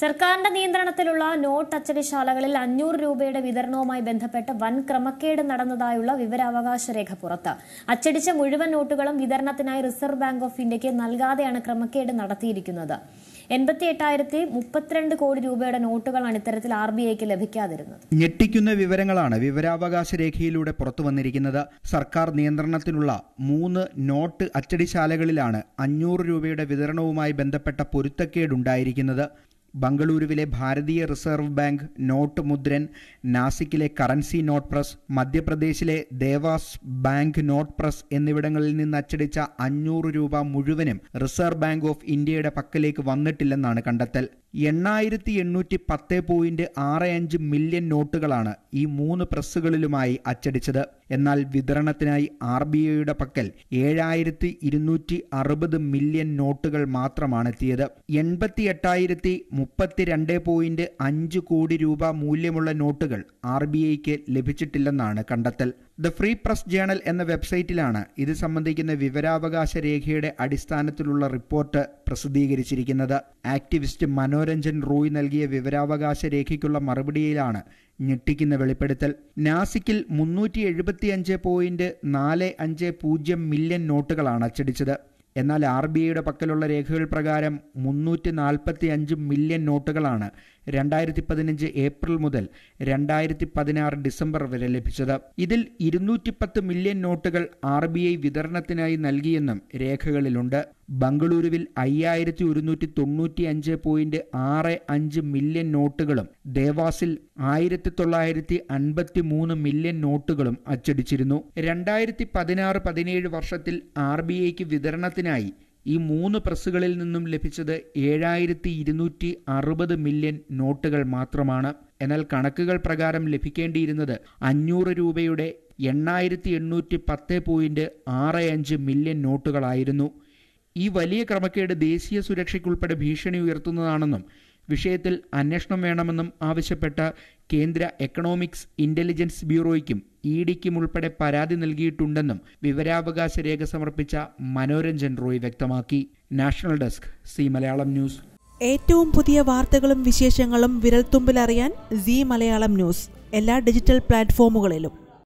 സർക്കാരിന്റെ നിയന്ത്രണത്തിലുള്ള നോട്ട് അച്ചടിശാലകളിൽ അഞ്ഞൂറ് രൂപയുടെ വിതരണവുമായി ബന്ധപ്പെട്ട് വൻ ക്രമക്കേട് നടന്നതായുള്ള വിവരാവകാശ രേഖ പുറത്ത് അച്ചടിച്ച മുഴുവൻ നോട്ടുകളും വിതരണത്തിനായി റിസർവ് ബാങ്ക് ഓഫ് ഇന്ത്യക്ക് നൽകാതെയാണ് ക്രമക്കേട് നടത്തിയിരിക്കുന്നത് എൺപത്തി എട്ടായിരത്തി മുപ്പത്തിരണ്ട് കോടി രൂപയുടെ നോട്ടുകളാണ് ഇത്തരത്തിൽ ആർ ബി ഐക്ക് ലഭിക്കാതിരുന്നത് ഞെട്ടിക്കുന്ന വിവരങ്ങളാണ് വിവരാവകാശ രേഖയിലൂടെ പുറത്തു വന്നിരിക്കുന്നത് സർക്കാർ നിയന്ത്രണത്തിലുള്ള മൂന്ന് നോട്ട് അച്ചടിശാലകളിലാണ് അഞ്ഞൂറ് രൂപയുടെ വിതരണവുമായി ബന്ധപ്പെട്ട പൊരുത്തക്കേടുണ്ടായിരിക്കുന്നത് ബംഗളൂരുവിലെ Bharatiya reserve bank note Mudran നാസിക്കിലെ കറൻസി നോട്ട് പ്രസ് മധ്യപ്രദേശിലെ ദേവാസ് ബാങ്ക് നോട്ട് പ്രസ് എന്നിവിടങ്ങളിൽ നിന്ന് അച്ചടിച്ച അഞ്ഞൂറ് രൂപ മുഴുവനും റിസർവ് ബാങ്ക് ഓഫ് ഇന്ത്യയുടെ പക്കലേക്ക് വന്നിട്ടില്ലെന്നാണ് കണ്ടെത്തൽ എണ്ണായിരത്തി എണ്ണൂറ്റി പത്ത് പോയിന്റ് ആറ് അഞ്ച് മില്യൺ നോട്ടുകളാണ് ഈ മൂന്ന് പ്രസ്സുകളിലുമായി അച്ചടിച്ചത് എന്നാൽ വിതരണത്തിനായി ആർ ബി ഐയുടെ പക്കൽ ഏഴായിരത്തി ഇരുന്നൂറ്റി അറുപത് മില്യൺ നോട്ടുകൾ മാത്രമാണ് എത്തിയത് എൺപത്തി എട്ടായിരത്തി മുപ്പത്തിരണ്ട് പോയിന്റ് അഞ്ച് കോടി രൂപ മൂല്യമുള്ള നോട്ടുകൾ ആർ ബി ഐക്ക് ലഭിച്ചിട്ടില്ലെന്നാണ് കണ്ടെത്തൽ ദ ഫ്രീ പ്രസ് ജേണൽ എന്ന വെബ്സൈറ്റിലാണ് ഇത് സംബന്ധിക്കുന്ന വിവരാവകാശ രേഖയുടെ അടിസ്ഥാനത്തിലുള്ള റിപ്പോർട്ട് പ്രസിദ്ധീകരിച്ചിരിക്കുന്നത് ആക്ടിവിസ്റ്റ് മനോരഞ്ജൻ റോയ് നൽകിയ വിവരാവകാശ രേഖയ്ക്കുള്ള മറുപടിയിലാണ് ഞെട്ടിക്കുന്ന വെളിപ്പെടുത്തൽ നാസിക്കിൽ മുന്നൂറ്റി എഴുപത്തിയഞ്ച് പോയിന്റ് നാല് അഞ്ച് പൂജ്യം മില്യൺ നോട്ടുകളാണ് അച്ചടിച്ചത് എന്നാൽ ആർ ബി ഐയുടെ പക്കലുള്ള രേഖകൾ പ്രകാരം മുന്നൂറ്റി നാൽപ്പത്തി അഞ്ച് മില്യൺ നോട്ടുകളാണ് രണ്ടായിരത്തി പതിനഞ്ച് ഏപ്രിൽ മുതൽ രണ്ടായിരത്തി പതിനാറ് ഡിസംബർ വരെ ലഭിച്ചത് ഇതിൽ ഇരുന്നൂറ്റി പത്ത് മില്യൺ നോട്ടുകൾ ആർ ബി ഐ വിതരണത്തിനായി നൽകിയെന്നും രേഖകളിലുണ്ട് ബംഗളൂരുവിൽ അയ്യായിരത്തി ഒരുന്നൂറ്റി തൊണ്ണൂറ്റി അഞ്ച് പോയിന്റ് ആറ് അഞ്ച് മില്യൺ നോട്ടുകളും ദേവാസിൽ ആയിരത്തി തൊള്ളായിരത്തി അൻപത്തി മൂന്ന് മില്യൺ നോട്ടുകളും അച്ചടിച്ചിരുന്നു രണ്ടായിരത്തി പതിനാറ് പതിനേഴ് വർഷത്തിൽ ആർ ബി ഐക്ക് വിതരണത്തിനായി ഈ മൂന്ന് പ്രസ്സുകളിൽ നിന്നും ലഭിച്ചത് ഏഴായിരത്തി ഇരുന്നൂറ്റി അറുപത് മില്യൺ നോട്ടുകൾ മാത്രമാണ് എന്നാൽ കണക്കുകൾ പ്രകാരം ലഭിക്കേണ്ടിയിരുന്നത് അഞ്ഞൂറ് രൂപയുടെ എണ്ണായിരത്തി എണ്ണൂറ്റി പത്ത് പോയിന്റ് ആറ് അഞ്ച് മില്യൺ നോട്ടുകളായിരുന്നു ഈ വലിയ ക്രമക്കേട് ദേശീയ സുരക്ഷയ്ക്കുൾപ്പെടെ ഭീഷണി ഉയർത്തുന്നതാണെന്നും വിഷയത്തിൽ അന്വേഷണം വേണമെന്നും ആവശ്യപ്പെട്ട കേന്ദ്ര എക്കണോമിക്സ് ഇന്റലിജൻസ് ബ്യൂറോയ്ക്കും ഇ ഡിക്കും ഉൾപ്പെടെ പരാതി നൽകിയിട്ടുണ്ടെന്നും വിവരാവകാശ രേഖ സമർപ്പിച്ച മനോരഞ്ജൻ റോയ് വ്യക്തമാക്കി national desk C Malayalam news ഏറ്റവും പുതിയ വാർത്തകളും വിശേഷങ്ങളും വിരൽത്തുമ്പിലറിയാൻ സി മലയാളം ന്യൂസ് എല്ലാ ഡിജിറ്റൽ പ്ലാറ്റ്ഫോമുകളിലും